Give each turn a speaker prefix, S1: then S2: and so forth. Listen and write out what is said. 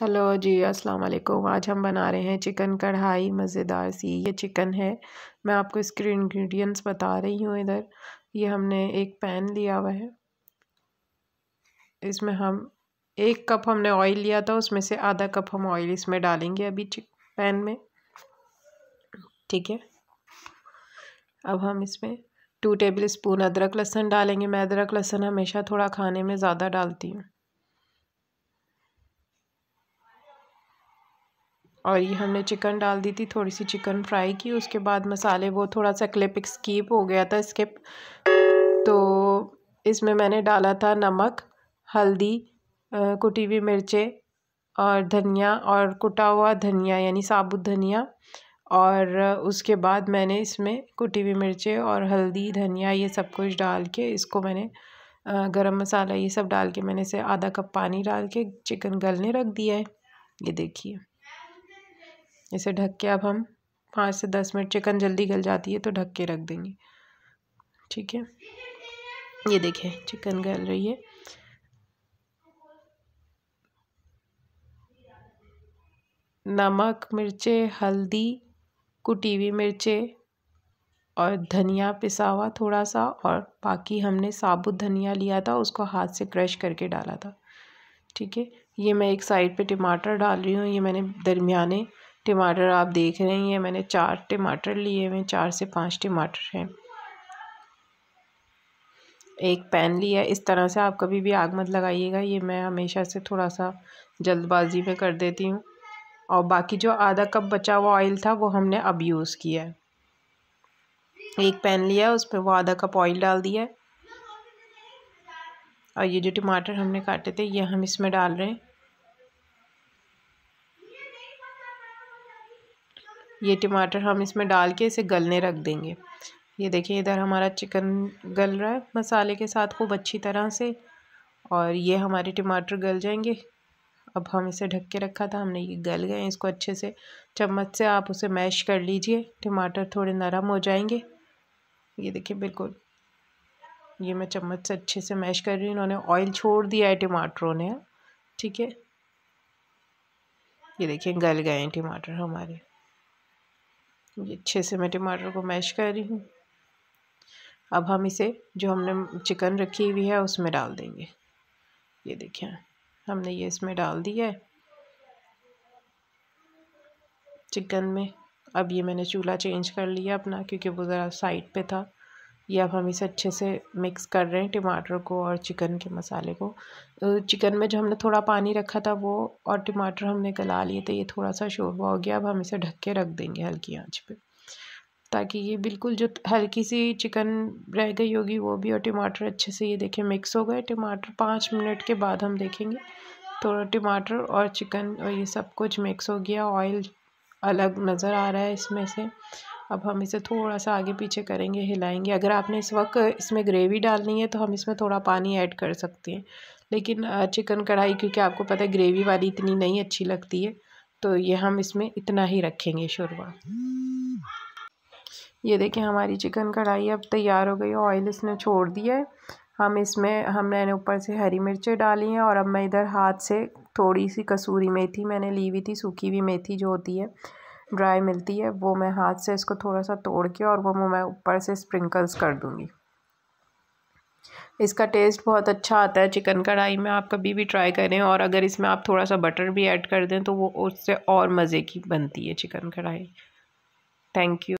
S1: hello जी अस्सलाम वालेकुम आज हम बना रहे हैं चिकन कढ़ाई मज़ेदार सी ये चिकन है मैं आपको इसके इंग्रेडिएंट्स बता रही हूँ इधर ये हमने एक पैन लिया हुआ है इसमें हम एक कप हमने ऑयल लिया था उसमें से आधा कप हम ऑयल इसमें डालेंगे अभी पैन में ठीक है अब हम इसमें टू टेबल स्पून अदरक लहसुन डालेंगे मैं अदरक लहसुन हमेशा थोड़ा खाने में ज़्यादा डालती हूँ और ये हमने चिकन डाल दी थी थोड़ी सी चिकन फ्राई की उसके बाद मसाले वो थोड़ा सा क्लिप स्कीप हो गया था स्किप तो इसमें मैंने डाला था नमक हल्दी कुटी हुई मिर्चें और धनिया और कुटा हुआ धनिया यानी साबुत धनिया और उसके बाद मैंने इसमें कुटी हुई मिर्चें और हल्दी धनिया ये सब कुछ डाल के इसको मैंने गरम मसाला ये सब डाल के मैंने इसे आधा कप पानी डाल के चिकन गलने रख दिया है ये देखिए इसे ढक के अब हम पाँच से दस मिनट चिकन जल्दी गल जाती है तो ढक के रख देंगे ठीक है ये देखें चिकन गल रही है नमक मिर्चे हल्दी कुटी हुई मिर्चे और धनिया पिसा हुआ थोड़ा सा और बाकी हमने साबुत धनिया लिया था उसको हाथ से क्रश करके डाला था ठीक है ये मैं एक साइड पे टमाटर डाल रही हूँ ये मैंने दरमियाने टमाटर आप देख रहे हैं मैंने चार टमाटर लिए हुए चार से पाँच टमाटर हैं एक पैन लिया इस तरह से आप कभी भी आग मत लगाइएगा ये मैं हमेशा से थोड़ा सा जल्दबाजी में कर देती हूँ और बाकी जो आधा कप बचा हुआ ऑयल था वो हमने अब यूज़ किया है एक पैन लिया उसमें वो आधा कप ऑयल डाल दिया और ये जो टमाटर हमने काटे थे ये हम इसमें डाल रहे हैं ये टमाटर हम इसमें डाल के इसे गलने रख देंगे ये देखिए इधर हमारा चिकन गल रहा है मसाले के साथ खूब अच्छी तरह से और ये हमारे टमाटर गल जाएंगे अब हम इसे ढक के रखा था हमने ये गल गए इसको अच्छे से चम्मच से आप उसे मैश कर लीजिए टमाटर थोड़े नरम हो जाएंगे ये देखिए बिल्कुल ये मैं चम्मच से अच्छे से मैश कर रही हूँ इन्होंने ऑयल छोड़ दिया है टमाटरों ने ठीक है ये देखिए गल गए हैं टमाटर हमारे ये अच्छे से मैं टमाटर को मैश कर रही हूँ अब हम इसे जो हमने चिकन रखी हुई है उसमें डाल देंगे ये देखें हमने ये इसमें डाल दिया है चिकन में अब ये मैंने चूल्हा चेंज कर लिया अपना क्योंकि वो ज़रा साइड पे था ये अब हम इसे अच्छे से मिक्स कर रहे हैं टमाटर को और चिकन के मसाले को चिकन तो में जो हमने थोड़ा पानी रखा था वो और टमाटर हमने गला लिए थे ये थोड़ा सा शोरबा हो गया अब हम इसे ढक के रख देंगे हल्की आंच पे ताकि ये बिल्कुल जो हल्की सी चिकन रह गई होगी वो भी और टमाटर अच्छे से ये देखें मिक्स हो गए टमाटर पाँच मिनट के बाद हम देखेंगे थोड़ा तो टमाटर और चिकन और ये सब कुछ मिक्स हो गया ऑयल अलग नज़र आ रहा है इसमें से अब हम इसे थोड़ा सा आगे पीछे करेंगे हिलाएंगे अगर आपने इस वक्त इसमें ग्रेवी डालनी है तो हम इसमें थोड़ा पानी ऐड कर सकते हैं लेकिन चिकन कढ़ाई क्योंकि आपको पता है ग्रेवी वाली इतनी नहीं अच्छी लगती है तो ये हम इसमें इतना ही रखेंगे शोरबा ये देखिए हमारी चिकन कढ़ाई अब तैयार हो गई ऑयल इसने छोड़ दिया है हम इसमें हम मैंने ऊपर से हरी मिर्चें डाली हैं और अब मैं इधर हाथ से थोड़ी सी कसूरी मेथी मैंने ली हुई थी सूखी हुई मेथी जो होती है ड्राई मिलती है वो मैं हाथ से इसको थोड़ा सा तोड़ के और वो मैं ऊपर से स्प्रिंकल्स कर दूँगी इसका टेस्ट बहुत अच्छा आता है चिकन कढ़ाई में आप कभी भी ट्राई करें और अगर इसमें आप थोड़ा सा बटर भी ऐड कर दें तो वो उससे और मज़े की बनती है चिकन कढ़ाई थैंक यू